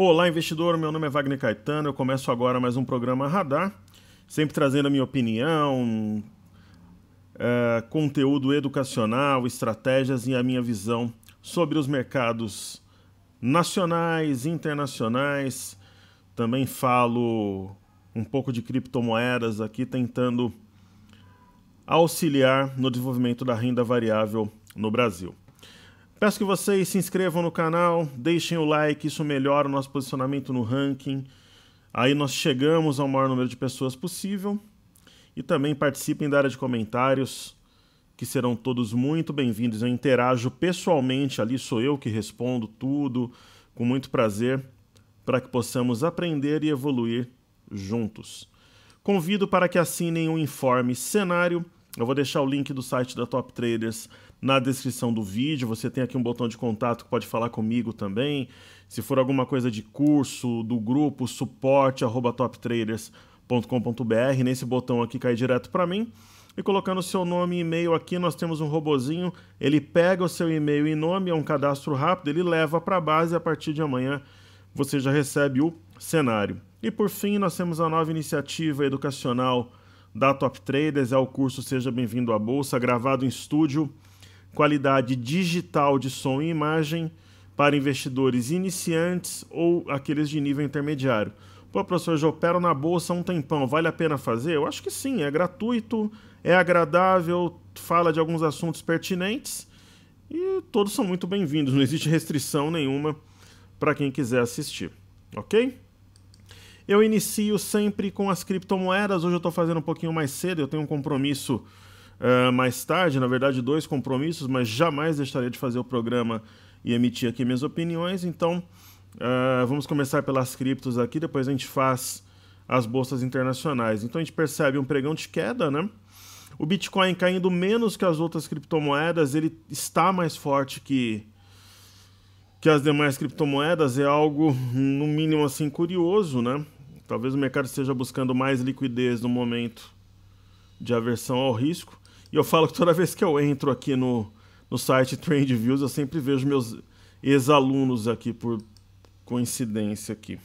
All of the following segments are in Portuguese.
Olá, investidor. Meu nome é Wagner Caetano. Eu começo agora mais um programa Radar, sempre trazendo a minha opinião, é, conteúdo educacional, estratégias e a minha visão sobre os mercados nacionais, internacionais. Também falo um pouco de criptomoedas aqui, tentando auxiliar no desenvolvimento da renda variável no Brasil. Peço que vocês se inscrevam no canal, deixem o like, isso melhora o nosso posicionamento no ranking. Aí nós chegamos ao maior número de pessoas possível. E também participem da área de comentários, que serão todos muito bem-vindos. Eu interajo pessoalmente ali, sou eu que respondo tudo, com muito prazer, para que possamos aprender e evoluir juntos. Convido para que assinem o um informe cenário eu vou deixar o link do site da Top Traders na descrição do vídeo. Você tem aqui um botão de contato que pode falar comigo também. Se for alguma coisa de curso, do grupo, suporte, arroba toptraders.com.br. Nesse botão aqui cai direto para mim. E colocando o seu nome e e-mail aqui, nós temos um robozinho. Ele pega o seu e-mail e nome, é um cadastro rápido, ele leva para a base e a partir de amanhã você já recebe o cenário. E por fim, nós temos a nova iniciativa educacional da Top Traders. É o curso Seja Bem-vindo à Bolsa, gravado em estúdio, qualidade digital de som e imagem para investidores iniciantes ou aqueles de nível intermediário. Pô, professor, eu já opero na bolsa há um tempão, vale a pena fazer? Eu acho que sim, é gratuito, é agradável, fala de alguns assuntos pertinentes e todos são muito bem-vindos, não existe restrição nenhuma para quem quiser assistir, ok? Eu inicio sempre com as criptomoedas. Hoje eu estou fazendo um pouquinho mais cedo, eu tenho um compromisso uh, mais tarde, na verdade, dois compromissos, mas jamais deixaria de fazer o programa e emitir aqui minhas opiniões. Então, uh, vamos começar pelas criptos aqui, depois a gente faz as bolsas internacionais. Então, a gente percebe um pregão de queda, né? O Bitcoin caindo menos que as outras criptomoedas, ele está mais forte que, que as demais criptomoedas, é algo, no mínimo, assim, curioso, né? Talvez o mercado esteja buscando mais liquidez no momento de aversão ao risco. E eu falo que toda vez que eu entro aqui no, no site TrendViews, eu sempre vejo meus ex-alunos aqui por coincidência aqui.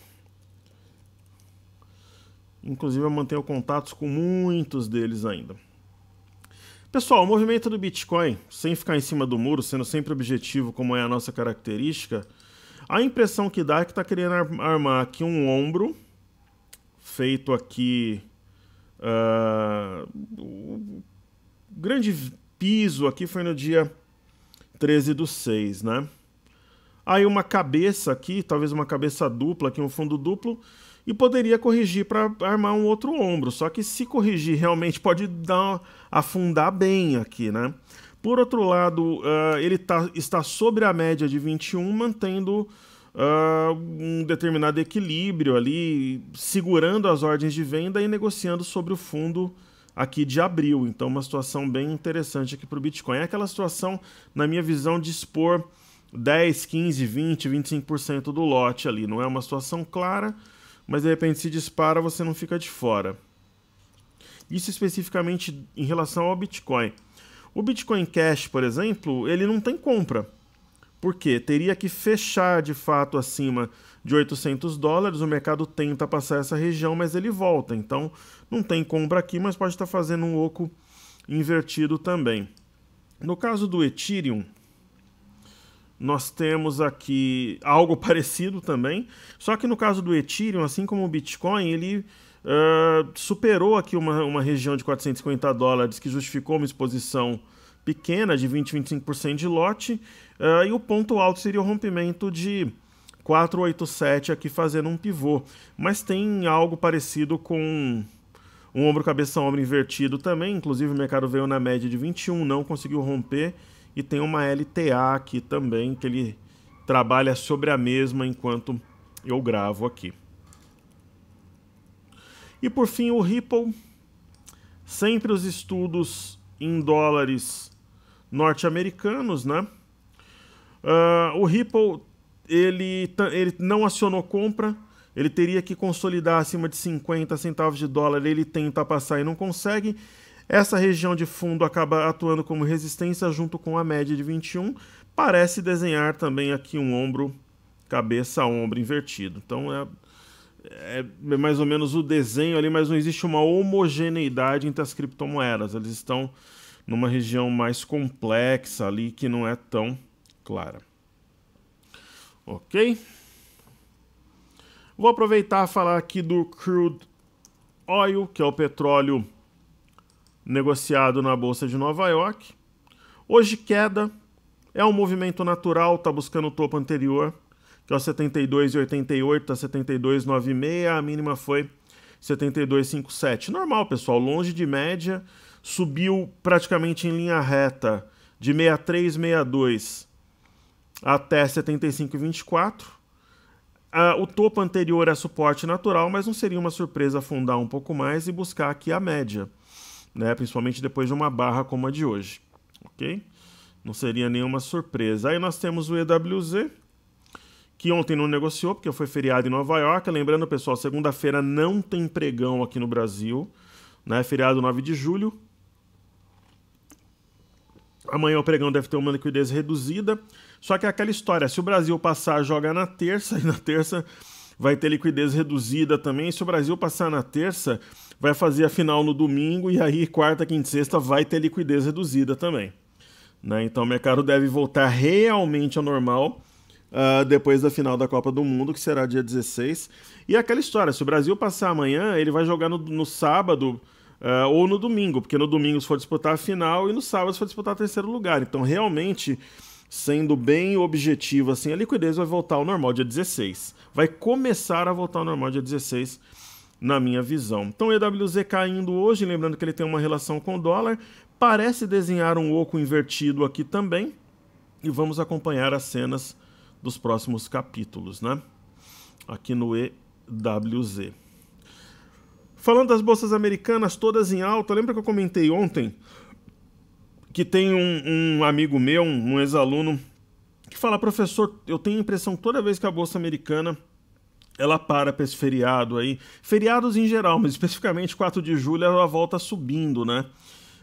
Inclusive eu mantenho contatos com muitos deles ainda. Pessoal, o movimento do Bitcoin, sem ficar em cima do muro, sendo sempre objetivo como é a nossa característica, a impressão que dá é que está querendo armar aqui um ombro feito aqui uh, o grande piso aqui foi no dia 13 do 6, né? Aí uma cabeça aqui, talvez uma cabeça dupla aqui, um fundo duplo, e poderia corrigir para armar um outro ombro. Só que se corrigir realmente pode dar afundar bem aqui, né? Por outro lado, uh, ele tá, está sobre a média de 21, mantendo uh, um determinado equilíbrio ali, segurando as ordens de venda e negociando sobre o fundo aqui de abril. Então, uma situação bem interessante aqui para o Bitcoin. É aquela situação, na minha visão, de expor 10, 15, 20, 25% do lote ali. Não é uma situação clara, mas de repente se dispara, você não fica de fora. Isso especificamente em relação ao Bitcoin. O Bitcoin Cash, por exemplo, ele não tem compra. Porque teria que fechar de fato acima de 800 dólares, o mercado tenta passar essa região, mas ele volta. Então não tem compra aqui, mas pode estar fazendo um oco invertido também. No caso do Ethereum, nós temos aqui algo parecido também, só que no caso do Ethereum, assim como o Bitcoin, ele uh, superou aqui uma, uma região de 450 dólares que justificou uma exposição pequena de 20, 25% de lote Uh, e o ponto alto seria o rompimento de 487 aqui fazendo um pivô. Mas tem algo parecido com um ombro cabeça ombro invertido também. Inclusive o mercado veio na média de 21, não conseguiu romper. E tem uma LTA aqui também, que ele trabalha sobre a mesma enquanto eu gravo aqui. E por fim o Ripple. Sempre os estudos em dólares norte-americanos, né? Uh, o Ripple ele, ele não acionou compra, ele teria que consolidar acima de 50 centavos de dólar, ele tenta passar e não consegue. Essa região de fundo acaba atuando como resistência junto com a média de 21. Parece desenhar também aqui um ombro, cabeça, ombro invertido. Então é, é, é mais ou menos o desenho ali, mas não existe uma homogeneidade entre as criptomoedas. Eles estão numa região mais complexa ali que não é tão clara. Ok? Vou aproveitar e falar aqui do crude oil, que é o petróleo negociado na bolsa de Nova York. Hoje queda é um movimento natural, tá buscando o topo anterior, que é o 72,88 a 72,96, a mínima foi 72,57. Normal, pessoal, longe de média, subiu praticamente em linha reta de 63,62 até 75,24. Ah, o topo anterior é suporte natural, mas não seria uma surpresa afundar um pouco mais e buscar aqui a média, né? principalmente depois de uma barra como a de hoje. ok? Não seria nenhuma surpresa. Aí nós temos o EWZ, que ontem não negociou, porque foi feriado em Nova York. Lembrando, pessoal, segunda-feira não tem pregão aqui no Brasil. Né? É feriado 9 de julho. Amanhã o pregão deve ter uma liquidez reduzida. Só que é aquela história, se o Brasil passar, joga na terça, e na terça vai ter liquidez reduzida também. Se o Brasil passar na terça, vai fazer a final no domingo, e aí quarta, quinta e sexta vai ter liquidez reduzida também. Né? Então o mercado deve voltar realmente ao normal uh, depois da final da Copa do Mundo, que será dia 16. E é aquela história, se o Brasil passar amanhã, ele vai jogar no, no sábado. Uh, ou no domingo, porque no domingo se for disputar a final e no sábado se for disputar terceiro lugar. Então, realmente, sendo bem objetivo, assim, a liquidez vai voltar ao normal dia 16. Vai começar a voltar ao normal dia 16, na minha visão. Então, EWZ caindo hoje, lembrando que ele tem uma relação com o dólar, parece desenhar um oco invertido aqui também. E vamos acompanhar as cenas dos próximos capítulos, né? Aqui no EWZ. Falando das bolsas americanas todas em alta, lembra que eu comentei ontem que tem um, um amigo meu, um, um ex-aluno, que fala, professor, eu tenho a impressão toda vez que a Bolsa Americana ela para para esse feriado aí. Feriados em geral, mas especificamente 4 de julho ela volta subindo, né?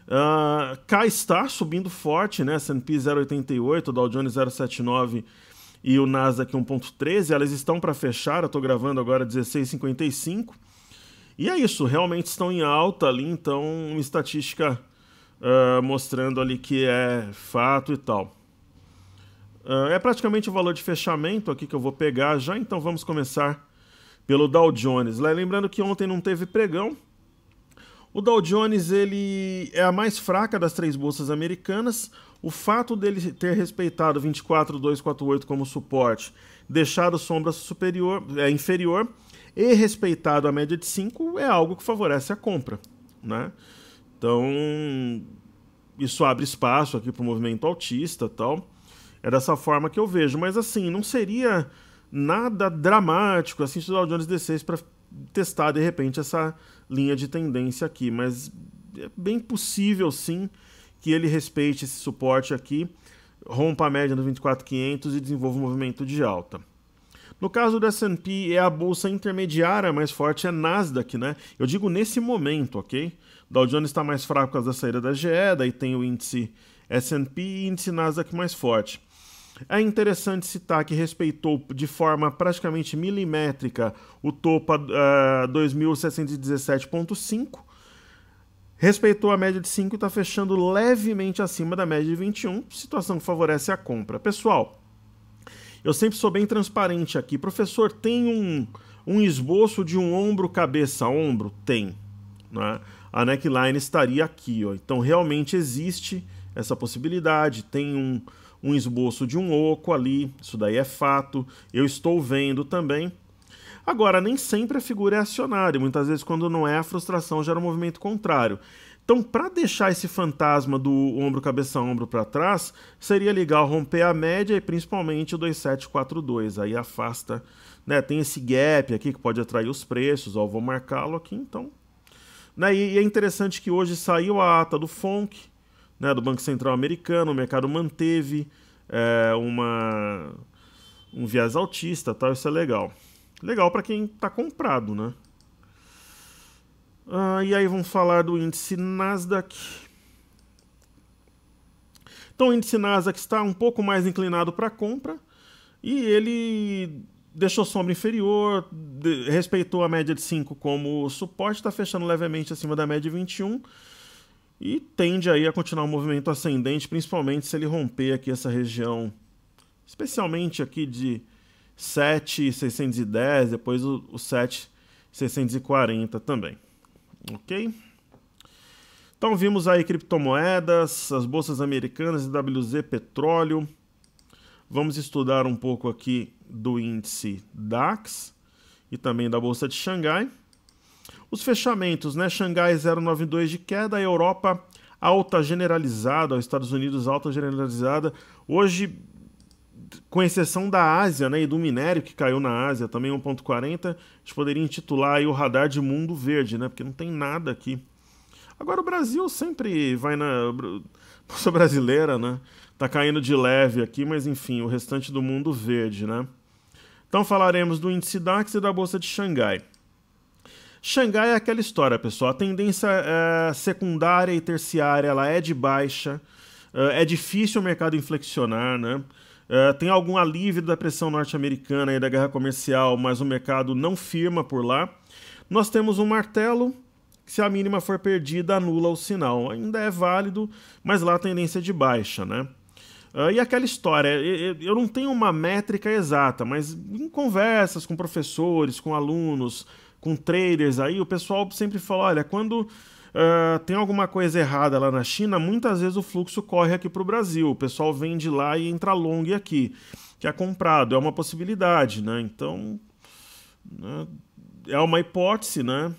Uh, cá está subindo forte, né? S&P 0,88, Dow Jones 0,79 e o Nasdaq 1,13. Elas estão para fechar, eu estou gravando agora 16,55. E é isso, realmente estão em alta ali, então uma estatística uh, mostrando ali que é fato e tal. Uh, é praticamente o valor de fechamento aqui que eu vou pegar já, então vamos começar pelo Dow Jones. Lembrando que ontem não teve pregão. O Dow Jones ele é a mais fraca das três bolsas americanas. O fato dele ter respeitado 24,248 como suporte, deixado sombra superior, é, inferior e respeitado a média de 5 é algo que favorece a compra. Né? Então, isso abre espaço aqui para o movimento autista tal. É dessa forma que eu vejo. Mas, assim, não seria nada dramático assim estudar o Jones D6 para testar, de repente, essa linha de tendência aqui. Mas é bem possível, sim, que ele respeite esse suporte aqui, rompa a média no 24.500 e desenvolva um movimento de alta. No caso do S&P é a bolsa intermediária mais forte é Nasdaq, né? Eu digo nesse momento, ok? Dow Jones está mais fraco com a saída da GE, daí tem o índice S&P e índice Nasdaq mais forte. É interessante citar que respeitou de forma praticamente milimétrica o topo a uh, 2.717,5, respeitou a média de 5 e está fechando levemente acima da média de 21, situação que favorece a compra. Pessoal, eu sempre sou bem transparente aqui. Professor, tem um, um esboço de um ombro-cabeça-ombro? Tem. Né? A neckline estaria aqui. Ó. Então, realmente existe essa possibilidade. Tem um, um esboço de um oco ali. Isso daí é fato. Eu estou vendo também. Agora, nem sempre a figura é acionária. Muitas vezes, quando não é, a frustração gera um movimento contrário. Então, para deixar esse fantasma do ombro, cabeça, ombro para trás, seria legal romper a média e principalmente o 2742. Aí afasta, né? Tem esse gap aqui que pode atrair os preços. Ó, vou marcá-lo aqui, então. Né? E, é interessante que hoje saiu a ata do FONC, né? Do Banco Central Americano. O mercado manteve é, uma um viés altista, tá? Isso é legal. Legal para quem está comprado, né? Ah, e aí vamos falar do índice Nasdaq. Então o índice Nasdaq está um pouco mais inclinado para compra e ele deixou sombra inferior, de, respeitou a média de 5 como suporte, está fechando levemente acima da média de 21 e tende aí a continuar o um movimento ascendente, principalmente se ele romper aqui essa região, especialmente aqui de 7,610, depois o, o 7,640 também ok? Então vimos aí criptomoedas, as bolsas americanas, WZ petróleo. Vamos estudar um pouco aqui do índice DAX e também da bolsa de Xangai. Os fechamentos, né? Xangai 0,92 de queda, a Europa alta generalizada, os Estados Unidos alta generalizada. Hoje com exceção da Ásia né, e do minério que caiu na Ásia, também 1,40, a gente poderia intitular aí o radar de mundo verde, né? Porque não tem nada aqui. Agora o Brasil sempre vai na. Bolsa brasileira, né? Tá caindo de leve aqui, mas enfim, o restante do mundo verde, né? Então falaremos do índice DAX e da Bolsa de Xangai. Xangai é aquela história, pessoal. A tendência é, secundária e terciária ela é de baixa. Eh, é difícil o mercado inflexionar, né? É, tem algum alívio da pressão norte-americana e da guerra comercial, mas o mercado não firma por lá. Nós temos um martelo, que se a mínima for perdida, anula o sinal. Ainda é válido, mas lá a tendência é de baixa, né? Uh, e aquela história, eu não tenho uma métrica exata, mas em conversas com professores, com alunos, com traders aí, o pessoal sempre fala, olha, quando uh, tem alguma coisa errada lá na China, muitas vezes o fluxo corre aqui para o Brasil. O pessoal vende lá e entra long aqui, que é comprado. É uma possibilidade, né? Então, né? é uma hipótese, né?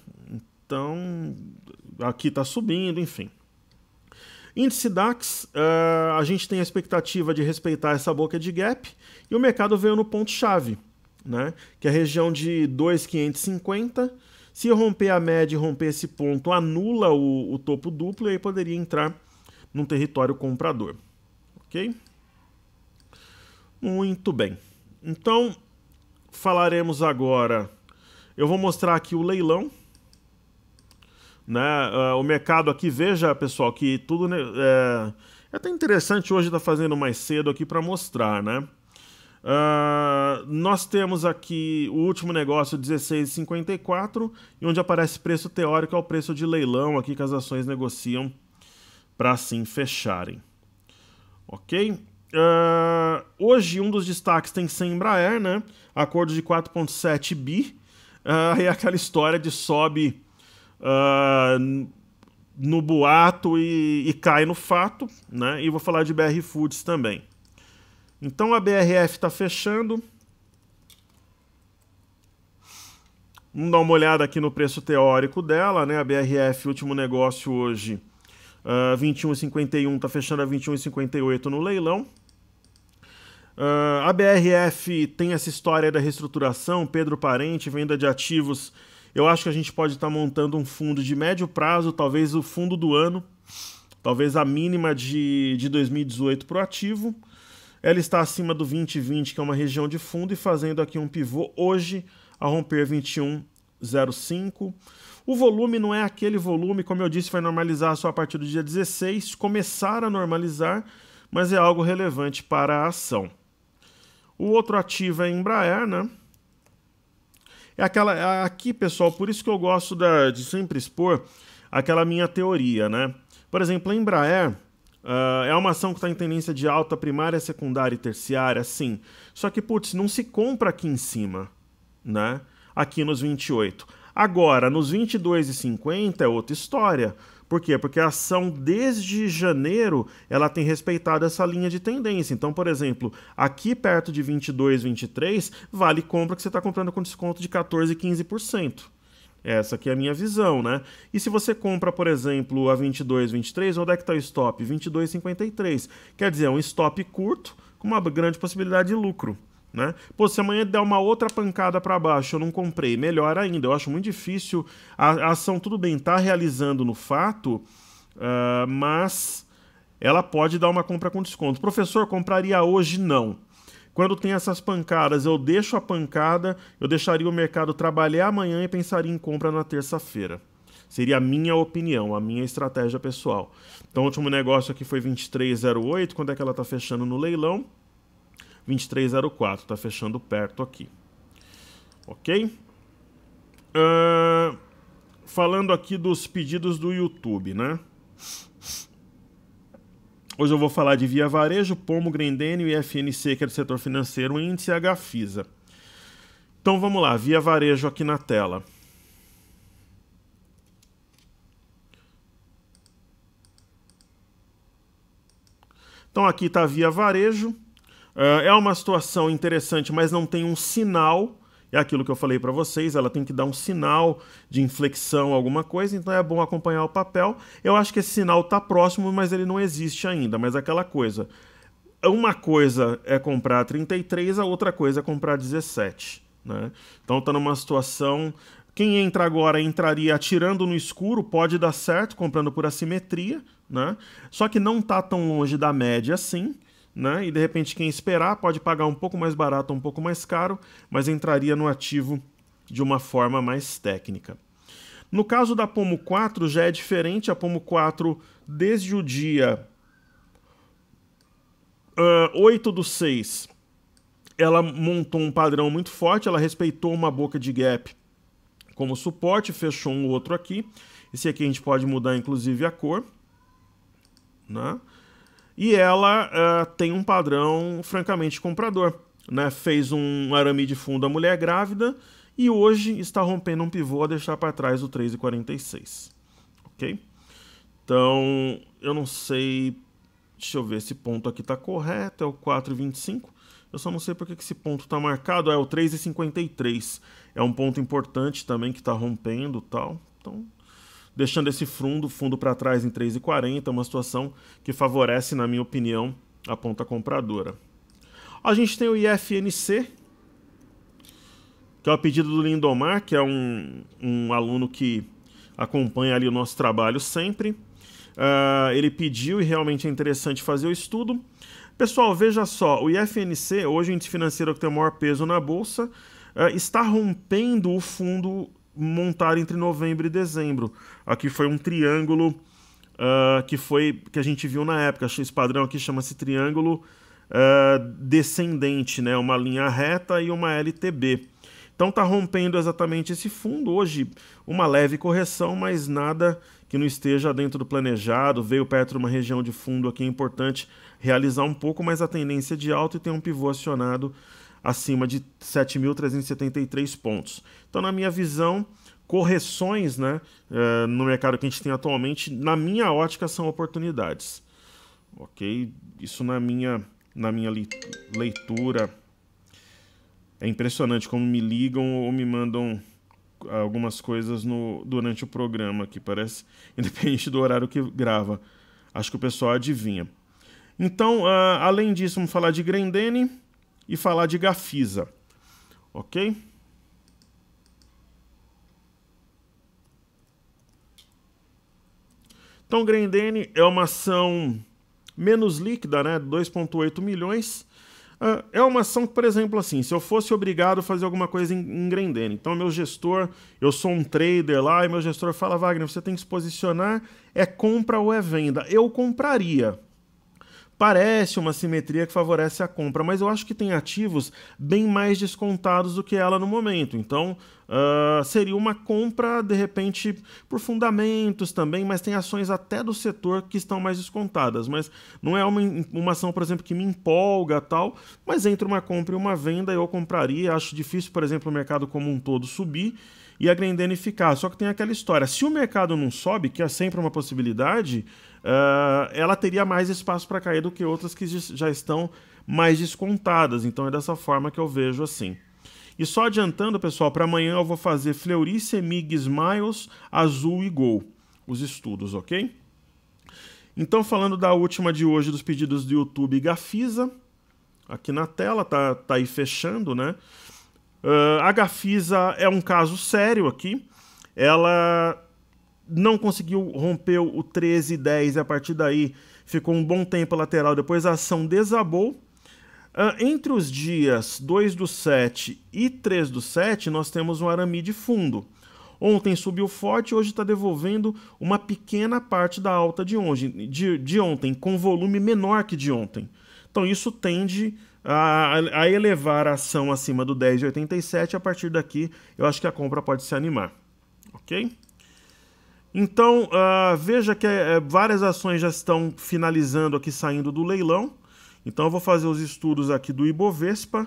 Então, aqui está subindo, enfim. Índice DAX, uh, a gente tem a expectativa de respeitar essa boca de gap e o mercado veio no ponto-chave, né? que é a região de 2,550 se romper a média e romper esse ponto, anula o, o topo duplo e aí poderia entrar num território comprador. Ok? Muito bem. Então, falaremos agora. Eu vou mostrar aqui o leilão. Né? Uh, o mercado aqui, veja pessoal, que tudo. Né, é, é até interessante hoje estar tá fazendo mais cedo aqui para mostrar, né? Uh, nós temos aqui o último negócio 16,54 e onde aparece preço teórico é o preço de leilão aqui que as ações negociam para assim fecharem. Ok? Uh, hoje um dos destaques tem que ser Embraer, né? Acordo de 4,7 bi. Ah, aí e é aquela história de sobe no boato e, e, cai no fato, né? E vou falar de BR Foods também. Então a BRF está fechando. Vamos dar uma olhada aqui no preço teórico dela, né? A BRF, último negócio hoje, uh, 21,51, está fechando a 21,58 no leilão. Uh, a BRF tem essa história da reestruturação, Pedro Parente, venda de ativos. Eu acho que a gente pode estar tá montando um fundo de médio prazo, talvez o fundo do ano, talvez a mínima de, de 2018 para o ativo. Ela está acima do 2020, que é uma região de fundo, e fazendo aqui um pivô hoje a romper 21,05. O volume não é aquele volume, como eu disse, vai normalizar só a partir do dia 16, começar a normalizar, mas é algo relevante para a ação. O outro ativo é Embraer, né? É aquela é aqui, pessoal, por isso que eu gosto da, de sempre expor aquela minha teoria, né? Por exemplo, a Embraer, Uh, é uma ação que está em tendência de alta primária, secundária e terciária, sim. Só que, putz, não se compra aqui em cima, né? Aqui nos 28. Agora, nos 22,50 é outra história. Por quê? Porque a ação desde janeiro ela tem respeitado essa linha de tendência. Então, por exemplo, aqui perto de 22, 23, vale compra que você está comprando com desconto de 14, 15%. Essa aqui é a minha visão, né? E se você compra, por exemplo, a 22,23, onde é que está o stop? 22,53. Quer dizer, é um stop curto com uma grande possibilidade de lucro. Né? Pô, se amanhã der uma outra pancada para baixo, eu não comprei, melhor ainda. Eu acho muito difícil. A, a ação, tudo bem, está realizando no fato, uh, mas ela pode dar uma compra com desconto. Professor, compraria hoje? Não. Quando tem essas pancadas, eu deixo a pancada, eu deixaria o mercado trabalhar amanhã e pensaria em compra na terça-feira. Seria a minha opinião, a minha estratégia pessoal. Então, o último negócio aqui foi 23,08. Quando é que ela está fechando no leilão? 23,04. Está fechando perto aqui. Ok? Uh, falando aqui dos pedidos do YouTube, né? Hoje eu vou falar de Via Varejo, Pomo, Grendênio e FNC, que é do setor financeiro, índice e HFISA. Então vamos lá, Via Varejo aqui na tela. Então aqui está Via Varejo. Ah, é uma situação interessante, mas não tem um sinal é aquilo que eu falei para vocês, ela tem que dar um sinal de inflexão, alguma coisa, então é bom acompanhar o papel. Eu acho que esse sinal está próximo, mas ele não existe ainda, mas é aquela coisa. Uma coisa é comprar 33, a outra coisa é comprar 17. Né? Então está numa situação. Quem entra agora entraria atirando no escuro, pode dar certo, comprando por assimetria, né? Só que não está tão longe da média assim né? E de repente quem esperar pode pagar um pouco mais barato, um pouco mais caro, mas entraria no ativo de uma forma mais técnica. No caso da Pomo 4 já é diferente, a Pomo 4 desde o dia uh, ah, 8 do 6 ela montou um padrão muito forte, ela respeitou uma boca de gap como suporte, fechou um outro aqui. Esse aqui a gente pode mudar inclusive a cor, né? e ela uh, tem um padrão francamente comprador. Né? Fez um arame de fundo à mulher grávida e hoje está rompendo um pivô a deixar para trás o 3,46. Ok? Então, eu não sei. Deixa eu ver, esse ponto aqui está correto, é o 4,25. Eu só não sei porque que esse ponto está marcado. É o 3,53. É um ponto importante também que está rompendo tal. Então, deixando esse fundo, fundo para trás em 3,40, uma situação que favorece, na minha opinião, a ponta compradora. A gente tem o IFNC, que é o pedido do Lindomar, que é um, um aluno que acompanha ali o nosso trabalho sempre. Uh, ele pediu e realmente é interessante fazer o estudo. Pessoal, veja só, o IFNC, hoje o índice financeiro que tem o maior peso na Bolsa, uh, está rompendo o fundo montar entre novembro e dezembro. Aqui foi um triângulo uh, que foi que a gente viu na época. Esse padrão aqui chama-se triângulo uh, descendente, né? Uma linha reta e uma LTB. Então está rompendo exatamente esse fundo. Hoje, uma leve correção, mas nada que não esteja dentro do planejado. Veio perto de uma região de fundo aqui, é importante realizar um pouco mais a tendência de alta e tem um pivô acionado acima de 7.373 pontos. Então, na minha visão, correções né, eh, no mercado que a gente tem atualmente, na minha ótica, são oportunidades. Ok? Isso na minha, na minha leitura. É impressionante como me ligam ou me mandam algumas coisas no, durante o programa, que parece, independente do horário que grava. Acho que o pessoal adivinha. Então, uh, além disso, vamos falar de Grendene e falar de Gafisa, ok? Então, Grendene é uma ação menos líquida, né? 2,8 milhões. Ah, é uma ação que, por exemplo, assim, se eu fosse obrigado a fazer alguma coisa em, em Grendene, então meu gestor, eu sou um trader lá, e meu gestor fala, Wagner, você tem que se posicionar, é compra ou é venda. Eu compraria, parece uma simetria que favorece a compra, mas eu acho que tem ativos bem mais descontados do que ela no momento. Então, uh, seria uma compra, de repente, por fundamentos também, mas tem ações até do setor que estão mais descontadas. Mas não é uma, uma ação, por exemplo, que me empolga tal, mas entre uma compra e uma venda eu compraria. Acho difícil, por exemplo, o mercado como um todo subir e a e ficar. Só que tem aquela história: se o mercado não sobe, que é sempre uma possibilidade, uh, ela teria mais espaço para cair do que outras que já estão mais descontadas. Então é dessa forma que eu vejo assim. E só adiantando, pessoal, para amanhã eu vou fazer Fleurice, Mig, Smiles, Azul e Gol, os estudos, ok? Então, falando da última de hoje dos pedidos do YouTube Gafisa, aqui na tela, tá, tá aí fechando, né? Uh, a Gafisa é um caso sério aqui. Ela não conseguiu romper o 13,10 e a partir daí ficou um bom tempo lateral. Depois a ação desabou. Uh, entre os dias 2 do 7 e 3 do 7, nós temos um arame de fundo. Ontem subiu forte, hoje está devolvendo uma pequena parte da alta de, onde, de, de ontem, com volume menor que de ontem. Então isso tende a, a elevar a ação acima do 10,87 a partir daqui eu acho que a compra pode se animar, ok? Então, uh, veja que uh, várias ações já estão finalizando aqui, saindo do leilão. Então, eu vou fazer os estudos aqui do Ibovespa,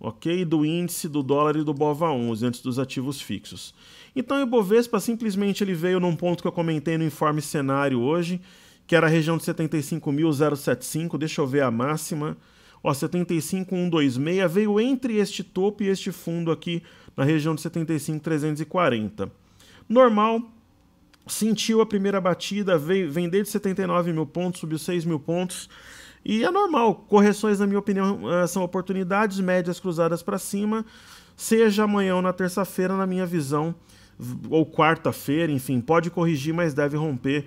ok? Do índice, do dólar e do BOVA11, antes dos ativos fixos. Então, o Ibovespa simplesmente ele veio num ponto que eu comentei no informe cenário hoje, que era a região de 75.075. Deixa eu ver a máxima. Ó, 75126 veio entre este topo e este fundo aqui na região de 75340. Normal, sentiu a primeira batida, veio, vender de 79 mil pontos, subiu 6 mil pontos. E é normal, correções, na minha opinião, eh, são oportunidades médias cruzadas para cima, seja amanhã ou na terça-feira, na minha visão, ou quarta-feira, enfim, pode corrigir, mas deve romper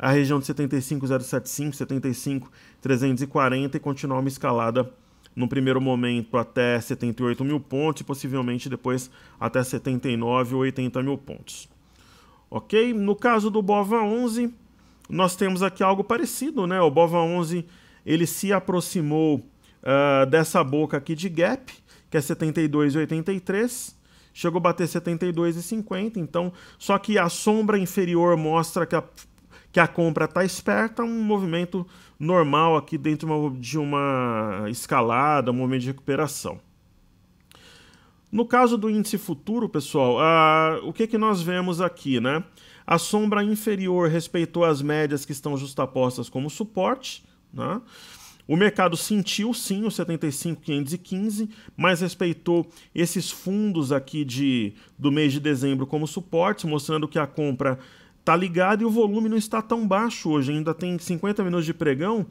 a região de 75075, 75340 e continuar uma escalada no primeiro momento até 78 mil pontos e possivelmente depois até 79 ou 80 mil pontos. Ok? No caso do Bova 11, nós temos aqui algo parecido, né? O Bova 11 ele se aproximou uh, dessa boca aqui de gap, que é 72,83, chegou a bater 72,50, então só que a sombra inferior mostra que a que a compra está esperta, um movimento normal aqui dentro de uma escalada, um movimento de recuperação. No caso do índice futuro, pessoal, ah, o que, que nós vemos aqui, né? A sombra inferior respeitou as médias que estão justapostas como suporte, né? O mercado sentiu sim o 75,515, mas respeitou esses fundos aqui de, do mês de dezembro como suporte mostrando que a compra tá ligado e o volume não está tão baixo hoje, ainda tem 50 minutos de pregão,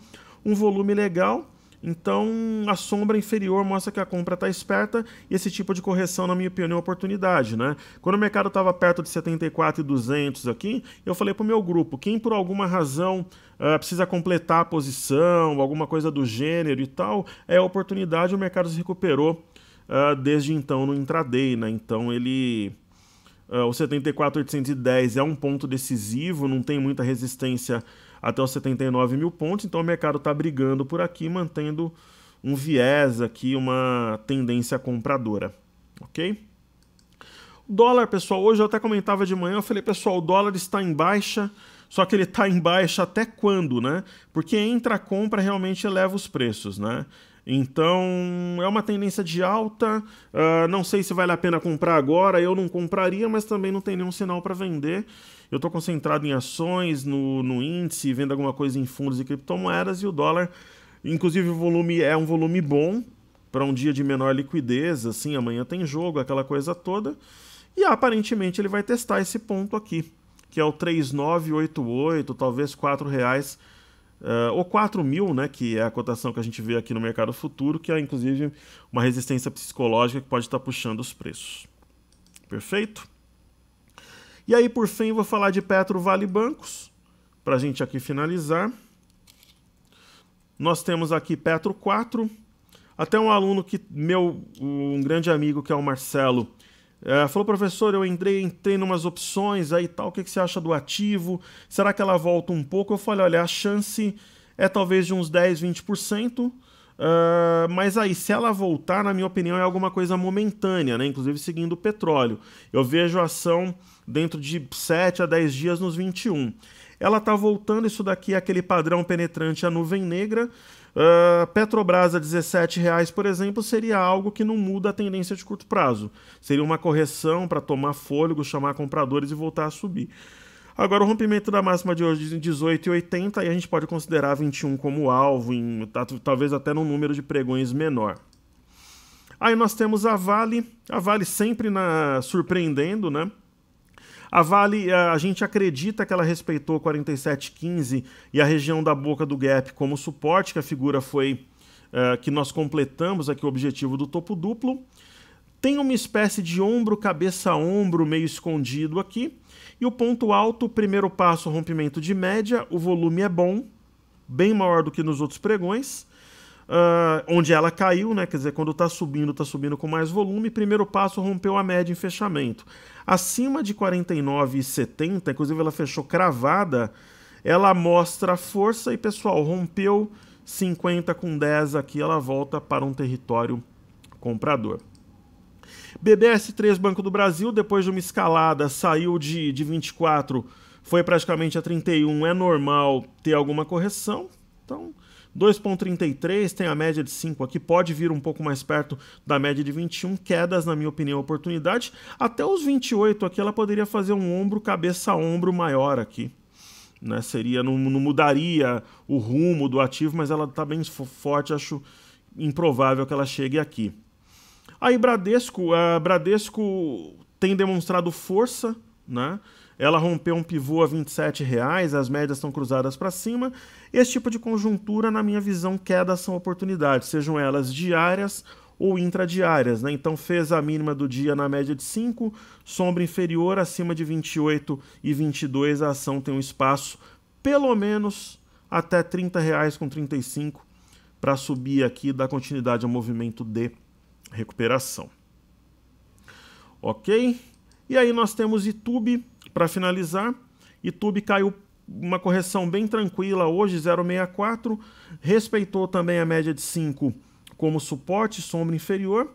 um volume legal. Então, a sombra inferior mostra que a compra está esperta e esse tipo de correção, na minha opinião, é oportunidade. Né? Quando o mercado estava perto de 74,200 aqui, eu falei para o meu grupo, quem por alguma razão uh, precisa completar a posição, alguma coisa do gênero e tal, é oportunidade, o mercado se recuperou uh, desde então no intraday. Né? Então, ele Uh, o 74,810 é um ponto decisivo, não tem muita resistência até os 79 mil pontos, então o mercado está brigando por aqui, mantendo um viés aqui, uma tendência compradora, ok? Dólar, pessoal, hoje eu até comentava de manhã, eu falei, pessoal, o dólar está em baixa, só que ele está em baixa até quando, né? Porque entra a compra realmente eleva os preços, né? Então é uma tendência de alta. Uh, não sei se vale a pena comprar agora. Eu não compraria, mas também não tem nenhum sinal para vender. Eu estou concentrado em ações, no, no índice, vendo alguma coisa em fundos e criptomoedas e o dólar. Inclusive o volume é um volume bom para um dia de menor liquidez. Assim, amanhã tem jogo, aquela coisa toda. E aparentemente ele vai testar esse ponto aqui, que é o 3,988, talvez R$ reais Uh, ou 4 mil, né, que é a cotação que a gente vê aqui no mercado futuro, que é inclusive uma resistência psicológica que pode estar puxando os preços. Perfeito? E aí, por fim, vou falar de Petro Vale Bancos, para a gente aqui finalizar. Nós temos aqui Petro 4. Até um aluno que meu, um grande amigo que é o Marcelo, é, falou, professor, eu entrei, entrei umas opções aí tal, o que, que você acha do ativo? Será que ela volta um pouco? Eu falei, olha, a chance é talvez de uns 10, 20%. Uh, mas aí, se ela voltar, na minha opinião, é alguma coisa momentânea, né? Inclusive seguindo o petróleo. Eu vejo a ação dentro de 7 a 10 dias nos 21. Ela tá voltando, isso daqui é aquele padrão penetrante à nuvem negra. Uh, Petrobras a R$17,00, por exemplo, seria algo que não muda a tendência de curto prazo. Seria uma correção para tomar fôlego, chamar compradores e voltar a subir. Agora, o rompimento da máxima de hoje em 18,80 e a gente pode considerar 21 como alvo, em, tá, talvez até num número de pregões menor. Aí nós temos a Vale, a Vale sempre na, surpreendendo, né? A Vale, eh, a, gente acredita que ela respeitou 47,15 e a região da boca do gap como suporte, que a figura foi uh, que nós completamos aqui o objetivo do topo duplo. Tem uma espécie de ombro, cabeça ombro meio escondido aqui. E o ponto alto, primeiro passo, rompimento de média, o volume é bom, bem maior do que nos outros pregões. Uh, onde ela caiu, né? quer dizer, quando está subindo, está subindo com mais volume. Primeiro passo rompeu a média em fechamento. Acima de 49,70, inclusive ela fechou cravada, ela mostra força e, pessoal, rompeu 50 com 10 aqui, ela volta para um território comprador. BBS3 Banco do Brasil, depois de uma escalada, saiu de, de 24, foi praticamente a 31. É normal ter alguma correção, então 2,33 tem a média de 5 aqui, pode vir um pouco mais perto da média de 21, quedas, na minha opinião, oportunidade. Até os 28 aqui ela poderia fazer um ombro, cabeça ombro maior aqui. Né? Seria, não, não mudaria o rumo do ativo, mas ela está bem forte, acho improvável que ela chegue aqui. Aí Bradesco, a ah, Bradesco tem demonstrado força, né? Ela rompeu um pivô a R$ 27,00, as médias estão cruzadas para cima. Esse tipo de conjuntura, na minha visão, queda são oportunidades, sejam elas diárias ou intradiárias. Né? Então fez a mínima do dia na média de 5, sombra inferior acima de 28 e 22, a ação tem um espaço pelo menos até R$ reais com 35 para subir aqui e dar continuidade ao movimento de recuperação. Ok? E aí nós temos YouTube para finalizar, YouTube caiu uma correção bem tranquila hoje, 0,64, respeitou também a média de 5 como suporte, sombra inferior.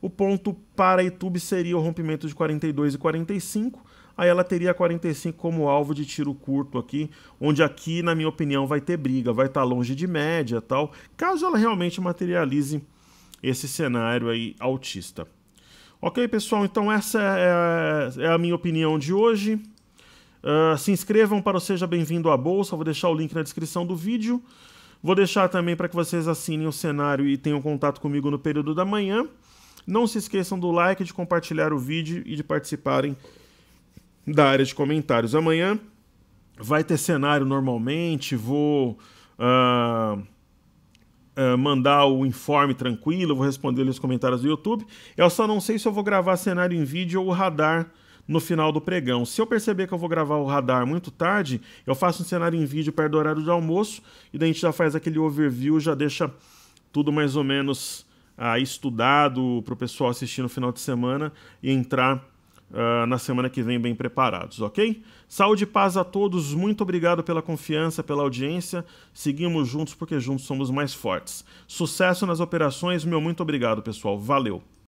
O ponto para YouTube seria o rompimento de 42 e 45. Aí ela teria 45 como alvo de tiro curto aqui, onde aqui, na minha opinião, vai ter briga, vai estar tá longe de média, tal, caso ela realmente materialize esse cenário aí altista. Ok, pessoal, então essa é, é a minha opinião de hoje. Uh, se inscrevam para o Seja Bem-vindo à Bolsa, vou deixar o link na descrição do vídeo. Vou deixar também para que vocês assinem o cenário e tenham contato comigo no período da manhã. Não se esqueçam do like, de compartilhar o vídeo e de participarem da área de comentários. Amanhã vai ter cenário normalmente, vou. Uh eh, mandar o informe tranquilo, vou responder ali os comentários do YouTube. Eu só não sei se eu vou gravar cenário em vídeo ou o radar no final do pregão. Se eu perceber que eu vou gravar o radar muito tarde, eu faço um cenário em vídeo perto do horário de almoço e daí a gente já faz aquele overview, já deixa tudo mais ou menos ah, estudado para o pessoal assistir no final de semana e entrar uh, na semana que vem bem preparados, ok? Saúde e paz a todos, muito obrigado pela confiança, pela audiência. Seguimos juntos porque juntos somos mais fortes. Sucesso nas operações, meu muito obrigado, pessoal. Valeu!